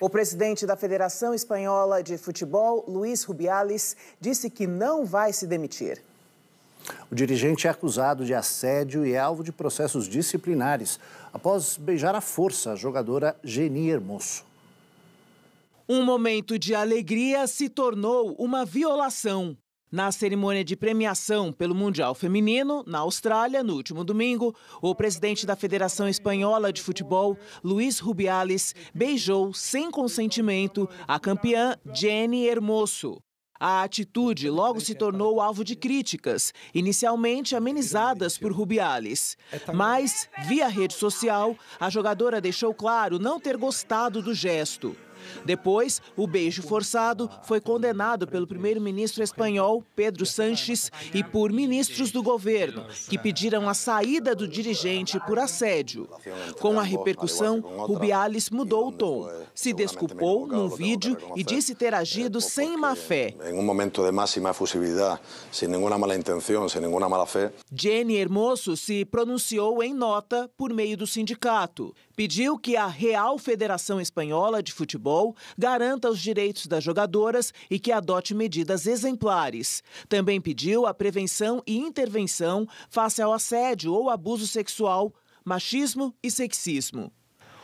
O presidente da Federação Espanhola de Futebol, Luiz Rubiales, disse que não vai se demitir. O dirigente é acusado de assédio e é alvo de processos disciplinares após beijar à força a jogadora Geni Hermoso. Um momento de alegria se tornou uma violação. Na cerimônia de premiação pelo Mundial Feminino, na Austrália, no último domingo, o presidente da Federação Espanhola de Futebol, Luiz Rubiales, beijou sem consentimento a campeã Jenny Hermoso. A atitude logo se tornou alvo de críticas, inicialmente amenizadas por Rubiales. Mas, via rede social, a jogadora deixou claro não ter gostado do gesto. Depois, o beijo forçado foi condenado pelo primeiro-ministro espanhol, Pedro Sanches, e por ministros do governo, que pediram a saída do dirigente por assédio. Com a repercussão, Rubiales mudou o tom, se desculpou num vídeo e disse ter agido sem má fé. Em um momento de máxima efusividade, sem nenhuma mala intenção, sem nenhuma mala fé. Jenny Hermoso se pronunciou em nota por meio do sindicato. Pediu que a Real Federação Espanhola de Futebol futebol garanta os direitos das jogadoras e que adote medidas exemplares. Também pediu a prevenção e intervenção face ao assédio ou abuso sexual, machismo e sexismo.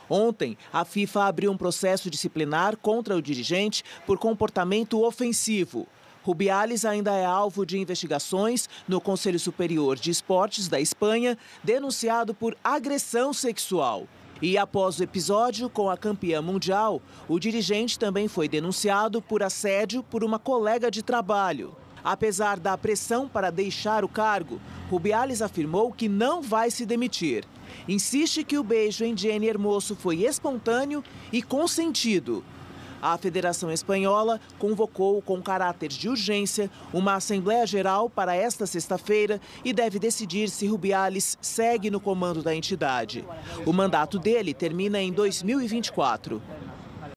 Ontem, a FIFA abriu um processo disciplinar contra o dirigente por comportamento ofensivo. Rubiales ainda é alvo de investigações no Conselho Superior de Esportes da Espanha, denunciado por agressão sexual. E após o episódio com a campeã mundial, o dirigente também foi denunciado por assédio por uma colega de trabalho. Apesar da pressão para deixar o cargo, Rubiales afirmou que não vai se demitir. Insiste que o beijo em Jenny Hermoso foi espontâneo e consentido a Federação Espanhola convocou com caráter de urgência uma Assembleia Geral para esta sexta-feira e deve decidir se Rubiales segue no comando da entidade. O mandato dele termina em 2024.